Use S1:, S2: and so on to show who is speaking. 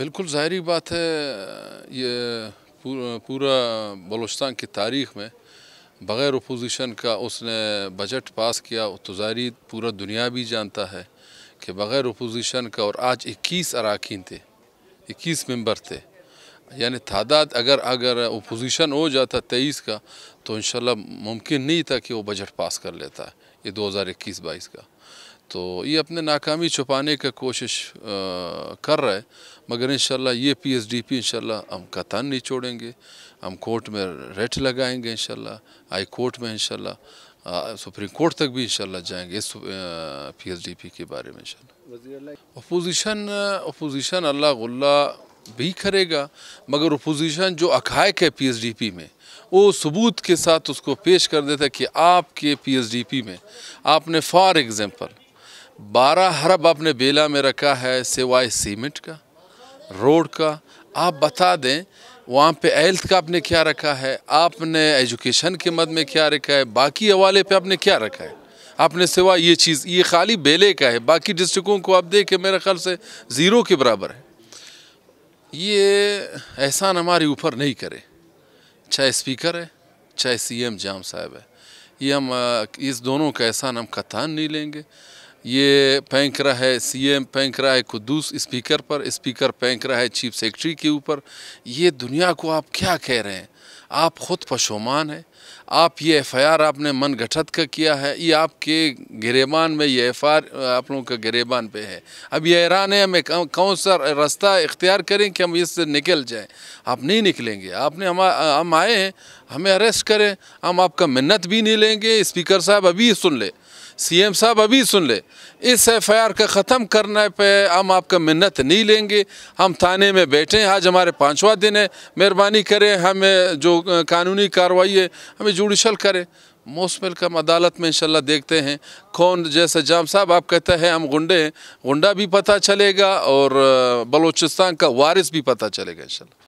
S1: بالکل ظاہری بات ہے یہ پورا بلوچستان کی تاریخ میں بغیر اپوزیشن کا اس نے بجٹ پاس کیا تو ظاہری پورا دنیا بھی جانتا ہے کہ بغیر اپوزیشن کا اور آج اکیس اراکین تھے اکیس ممبر تھے یعنی تعداد اگر اگر اپوزیشن ہو جاتا تیئیس کا تو انشاءاللہ ممکن نہیں تھا کہ وہ بجٹ پاس کر لیتا ہے یہ دو ہزار اکیس بائیس کا تو یہ اپنے ناکامی چھپانے کا کوشش کر رہا ہے مگر انشاءاللہ یہ پی ایس ڈی پی انشاءاللہ ہم قطن نہیں چھوڑیں گے ہم کورٹ میں ریٹ لگائیں گے انشاءاللہ آئی ہائی کورٹ میں انشاءاللہ سپریم کورٹ تک بھی انشاءاللہ جائیں گے اس پی ایس ڈی پی کے بارے میں انشاءاللہ اپوزیشن اپوزیشن اللہ غلہ بھی کرے گا مگر اپوزیشن جو حقائق ہے پی ایس ڈی پی میں وہ ثبوت کے ساتھ اس کو پیش کر دیتا ہے کہ آپ کے پی ایس ڈی پی میں آپ نے فار ایگزامپل بارہ حرب آپ نے بیلا میں رکھا ہے سوائے سیمنٹ کا روڈ کا آپ بتا دیں وہاں پہ ہیلتھ کا آپ نے کیا رکھا ہے آپ نے ایجوکیشن کے مد میں کیا رکھا ہے باقی حوالے پہ آپ نے کیا رکھا ہے آپ نے سوائے یہ چیز یہ خالی بیلے کا ہے باقی ڈسٹرکوں کو آپ دیکھیں میرے خیال سے زیرو کے برابر ہے یہ احسان ہمارے اوپر نہیں کرے چاہے اسپیکر ہے چاہے سی ایم جام صاحب ہے یہ ہم اس دونوں کا احسان ہم کتان نہیں لیں گے یہ پھینک رہا ہے سی ایم پھینک رہا ہے قدوس اسپیکر پر اسپیکر پینک رہا ہے چیف سیکٹری کے اوپر یہ دنیا کو آپ کیا کہہ رہے ہیں آپ خود پشومان ہیں آپ یہ ایف آئی آر آپ نے من گھٹت کا کیا ہے یہ آپ کے گریبان میں یہ ایف آئی آر آپ لوگوں کا گریبان پہ ہے اب یہ ایران ہے ہمیں کون سا رستہ اختیار کریں کہ ہم اس سے نکل جائیں آپ نہیں نکلیں گے آپ نے ہم آئے ہیں ہمیں اریسٹ کریں ہم آپ کا منت بھی نہیں لیں گے اسپیکر صاحب ابھی سن لے سی ایم صاحب ابھی سن لے اس ایف آئی آر کا ختم کرنے پہ ہم آپ کا منت نہیں لیں گے ہم تھانے میں بیٹھے ہیں آج ہمارے پانچواں دن ہے مہربانی کریں ہمیں جو قانونی کاروائی ہے ہمیں جوڈیشل کریں موسمل کم عدالت میں انشاءاللہ دیکھتے ہیں کون جیسے جام صاحب آپ کہتا ہے ہم گنڈے ہیں گنڈا بھی پتہ چلے گا اور بلوچستان کا وارث بھی پتہ چلے گا انشاءاللہ